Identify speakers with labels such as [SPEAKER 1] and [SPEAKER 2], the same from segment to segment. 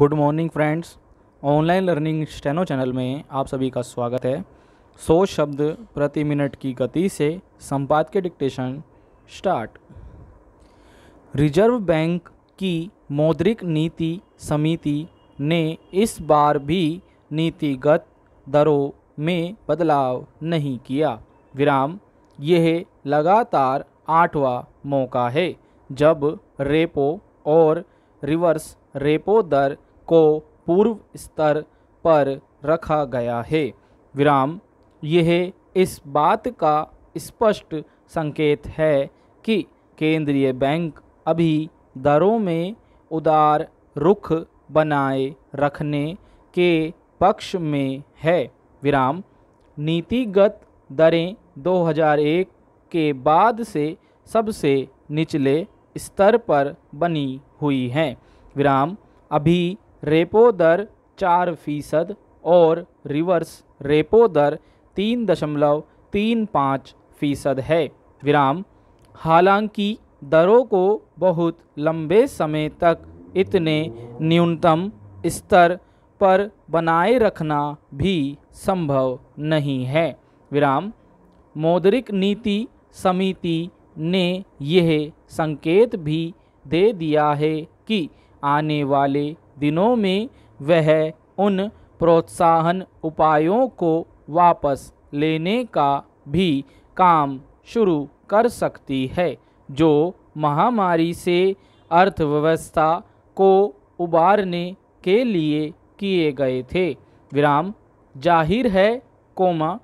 [SPEAKER 1] good morning friends online learning steno channel में आप सभी का स्वागत है सौ शब्द प्रति मिनट की गति से संपाद के डिक्टेशन स्टार्ट रिजर्व बैंक की मौद्रिक नीति समिति ने इस बार भी नीतिगत दरों में बदलाव नहीं किया विराम यह लगातार आठवां मौका है जब रेपो और रिवर्स रेपो दर को पूर्व स्तर पर रखा गया है विराम यह इस बात का स्पष्ट संकेत है कि केंद्रीय बैंक अभी दरों में उदार रुख बनाए रखने के पक्ष में है विराम नीतिगत दरें 2001 के बाद से सबसे निचले स्तर पर बनी हुई हैं विराम अभी रेपो दर चार फीसद और रिवर्स रेपो दर तीन दशमलव तीन पाँच फीसद है विराम हालांकि दरों को बहुत लंबे समय तक इतने न्यूनतम स्तर पर बनाए रखना भी संभव नहीं है विराम मौद्रिक नीति समिति ने यह संकेत भी दे दिया है कि आने वाले दिनों में वह उन प्रोत्साहन उपायों को वापस लेने का भी काम शुरू कर सकती है जो महामारी से अर्थव्यवस्था को उबारने के लिए किए गए थे विराम जाहिर है कोमा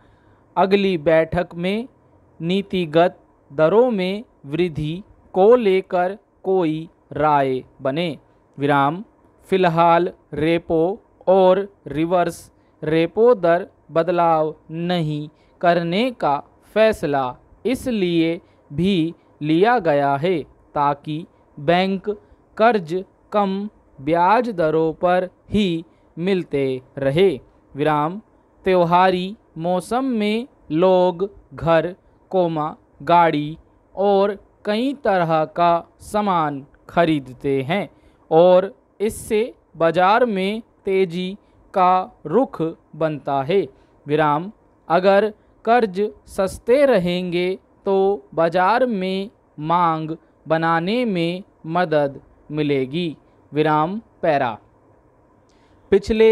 [SPEAKER 1] अगली बैठक में नीतिगत दरों में वृद्धि को लेकर कोई राय बने विराम फिलहाल रेपो और रिवर्स रेपो दर बदलाव नहीं करने का फैसला इसलिए भी लिया गया है ताकि बैंक कर्ज कम ब्याज दरों पर ही मिलते रहे विराम त्योहारी मौसम में लोग घर कोमा गाड़ी और कई तरह का सामान खरीदते हैं और इससे बाजार में तेज़ी का रुख बनता है विराम अगर कर्ज सस्ते रहेंगे तो बाज़ार में मांग बनाने में मदद मिलेगी विराम पैरा पिछले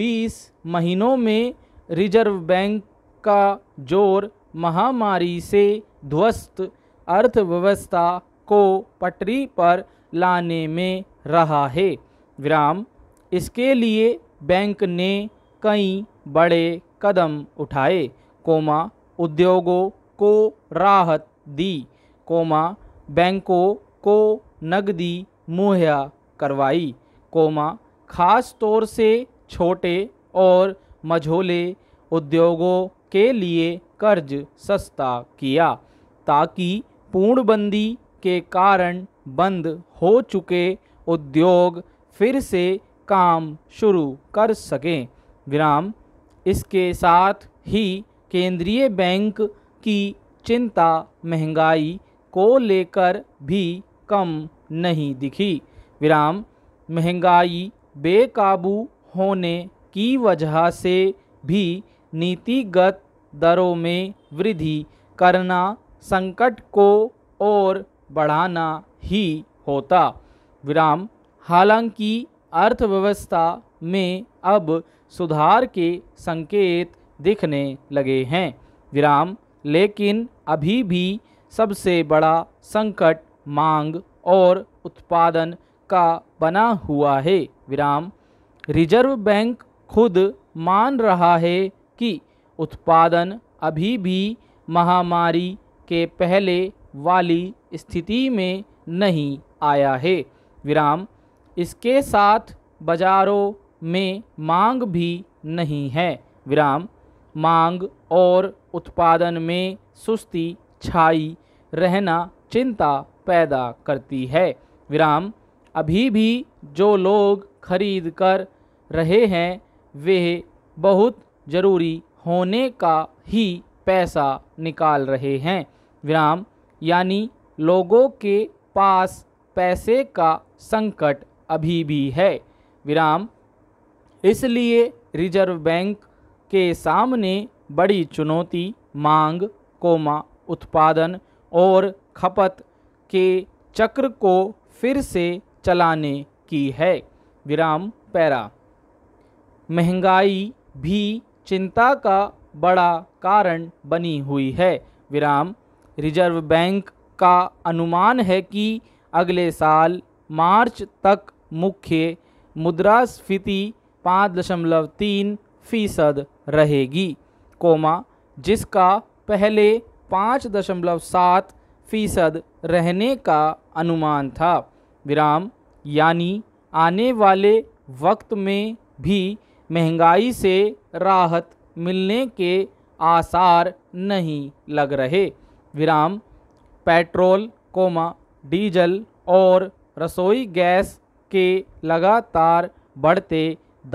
[SPEAKER 1] 20 महीनों में रिजर्व बैंक का जोर महामारी से ध्वस्त अर्थव्यवस्था को पटरी पर लाने में रहा है विराम इसके लिए बैंक ने कई बड़े कदम उठाए कोमा उद्योगों को राहत दी कोमा बैंकों को नकदी मुहैया करवाई कोमा खास तौर से छोटे और मझोले उद्योगों के लिए कर्ज सस्ता किया ताकि पूर्णबंदी के कारण बंद हो चुके उद्योग फिर से काम शुरू कर सकें विराम इसके साथ ही केंद्रीय बैंक की चिंता महंगाई को लेकर भी कम नहीं दिखी विराम महंगाई बेकाबू होने की वजह से भी नीतिगत दरों में वृद्धि करना संकट को और बढ़ाना ही होता विराम हालांकि अर्थव्यवस्था में अब सुधार के संकेत दिखने लगे हैं विराम लेकिन अभी भी सबसे बड़ा संकट मांग और उत्पादन का बना हुआ है विराम रिजर्व बैंक खुद मान रहा है कि उत्पादन अभी भी महामारी के पहले वाली स्थिति में नहीं आया है विराम इसके साथ बाज़ारों में मांग भी नहीं है विराम मांग और उत्पादन में सुस्ती छाई रहना चिंता पैदा करती है विराम अभी भी जो लोग खरीद कर रहे हैं वे बहुत ज़रूरी होने का ही पैसा निकाल रहे हैं विराम यानी लोगों के पास पैसे का संकट अभी भी है विराम इसलिए रिजर्व बैंक के सामने बड़ी चुनौती मांग कोमा उत्पादन और खपत के चक्र को फिर से चलाने की है विराम पैरा महंगाई भी चिंता का बड़ा कारण बनी हुई है विराम रिजर्व बैंक का अनुमान है कि अगले साल मार्च तक मुख्य मुद्रास्फीति पाँच दशमलव तीन फीसद रहेगी कोमा जिसका पहले पाँच दशमलव सात फीसद रहने का अनुमान था विराम यानी आने वाले वक्त में भी महंगाई से राहत मिलने के आसार नहीं लग रहे विराम पेट्रोल कोमा डीजल और रसोई गैस के लगातार बढ़ते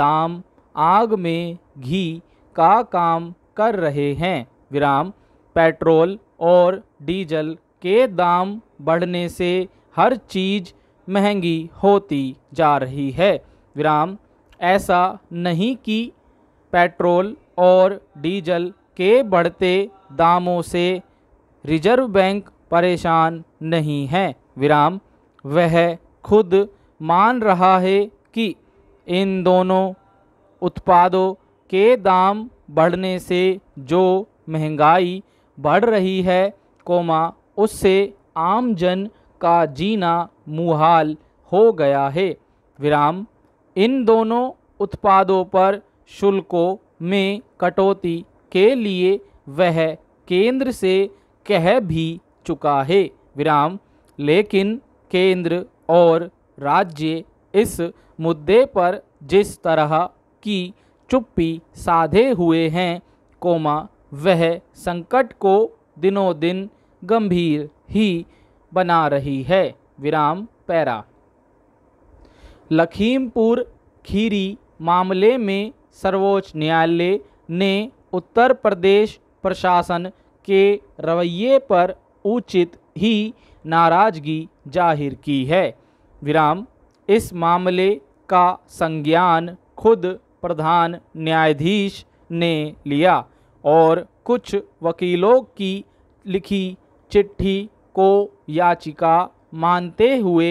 [SPEAKER 1] दाम आग में घी का काम कर रहे हैं विराम पेट्रोल और डीजल के दाम बढ़ने से हर चीज़ महंगी होती जा रही है विराम ऐसा नहीं कि पेट्रोल और डीजल के बढ़ते दामों से रिजर्व बैंक परेशान नहीं है विराम वह खुद मान रहा है कि इन दोनों उत्पादों के दाम बढ़ने से जो महंगाई बढ़ रही है कोमा उससे आम जन का जीना मुहाल हो गया है विराम इन दोनों उत्पादों पर शुल्कों में कटौती के लिए वह केंद्र से कह भी चुका है विराम लेकिन केंद्र और राज्य इस मुद्दे पर जिस तरह की चुप्पी साधे हुए हैं कोमा वह संकट को दिनों दिन गंभीर ही बना रही है विराम पैरा लखीमपुर खीरी मामले में सर्वोच्च न्यायालय ने उत्तर प्रदेश प्रशासन के रवैये पर उचित ही नाराज़गी जाहिर की है विराम इस मामले का संज्ञान खुद प्रधान न्यायाधीश ने लिया और कुछ वकीलों की लिखी चिट्ठी को याचिका मानते हुए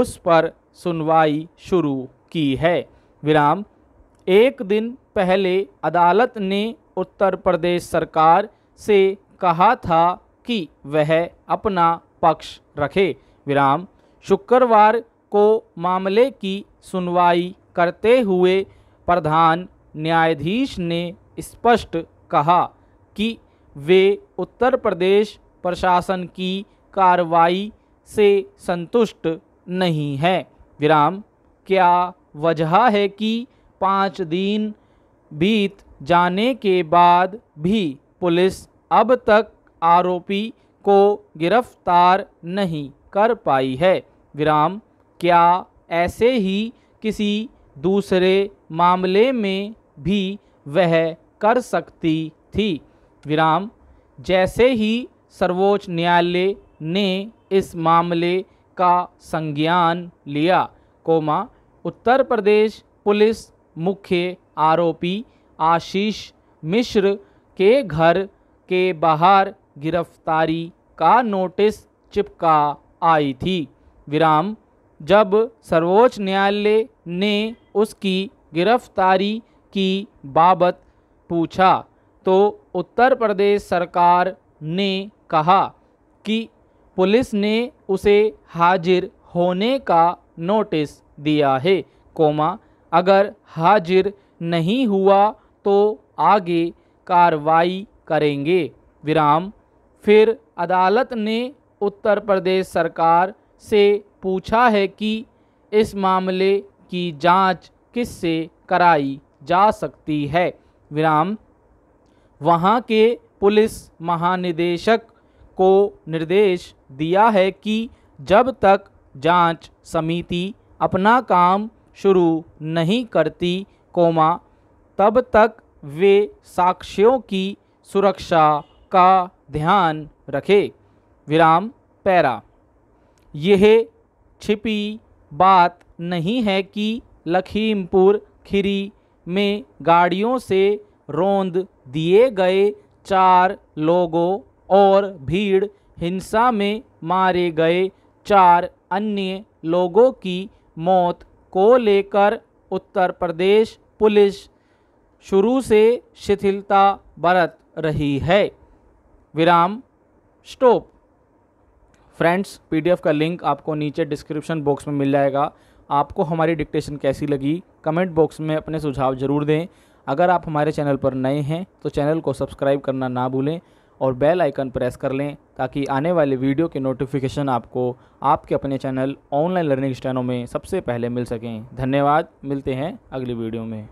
[SPEAKER 1] उस पर सुनवाई शुरू की है विराम एक दिन पहले अदालत ने उत्तर प्रदेश सरकार से कहा था कि वह अपना पक्ष रखे विराम शुक्रवार को मामले की सुनवाई करते हुए प्रधान न्यायाधीश ने स्पष्ट कहा कि वे उत्तर प्रदेश प्रशासन की कार्रवाई से संतुष्ट नहीं है विराम क्या वजह है कि पाँच दिन बीत जाने के बाद भी पुलिस अब तक आरोपी को गिरफ्तार नहीं कर पाई है विराम क्या ऐसे ही किसी दूसरे मामले में भी वह कर सकती थी विराम जैसे ही सर्वोच्च न्यायालय ने इस मामले का संज्ञान लिया कोमा उत्तर प्रदेश पुलिस मुख्य आरोपी आशीष मिश्र के घर के बाहर गिरफ्तारी का नोटिस चिपका आई थी विराम जब सर्वोच्च न्यायालय ने उसकी गिरफ्तारी की बाबत पूछा तो उत्तर प्रदेश सरकार ने कहा कि पुलिस ने उसे हाजिर होने का नोटिस दिया है कोमा अगर हाजिर नहीं हुआ तो आगे कार्रवाई करेंगे विराम फिर अदालत ने उत्तर प्रदेश सरकार से पूछा है कि इस मामले की जांच किससे कराई जा सकती है विराम वहां के पुलिस महानिदेशक को निर्देश दिया है कि जब तक जांच समिति अपना काम शुरू नहीं करती कोमा तब तक वे साक्ष्यों की सुरक्षा का ध्यान रखे विराम पैरा यह छिपी बात नहीं है कि लखीमपुर खीरी में गाड़ियों से रोंद दिए गए चार लोगों और भीड़ हिंसा में मारे गए चार अन्य लोगों की मौत को लेकर उत्तर प्रदेश पुलिस शुरू से शिथिलता बरत रही है विराम स्टॉप फ्रेंड्स पीडीएफ का लिंक आपको नीचे डिस्क्रिप्शन बॉक्स में मिल जाएगा आपको हमारी डिक्टेशन कैसी लगी कमेंट बॉक्स में अपने सुझाव ज़रूर दें अगर आप हमारे चैनल पर नए हैं तो चैनल को सब्सक्राइब करना ना भूलें और बेल आइकन प्रेस कर लें ताकि आने वाले वीडियो के नोटिफिकेशन आपको आपके अपने चैनल ऑनलाइन लर्निंग स्टैनों में सबसे पहले मिल सकें धन्यवाद मिलते हैं अगली वीडियो में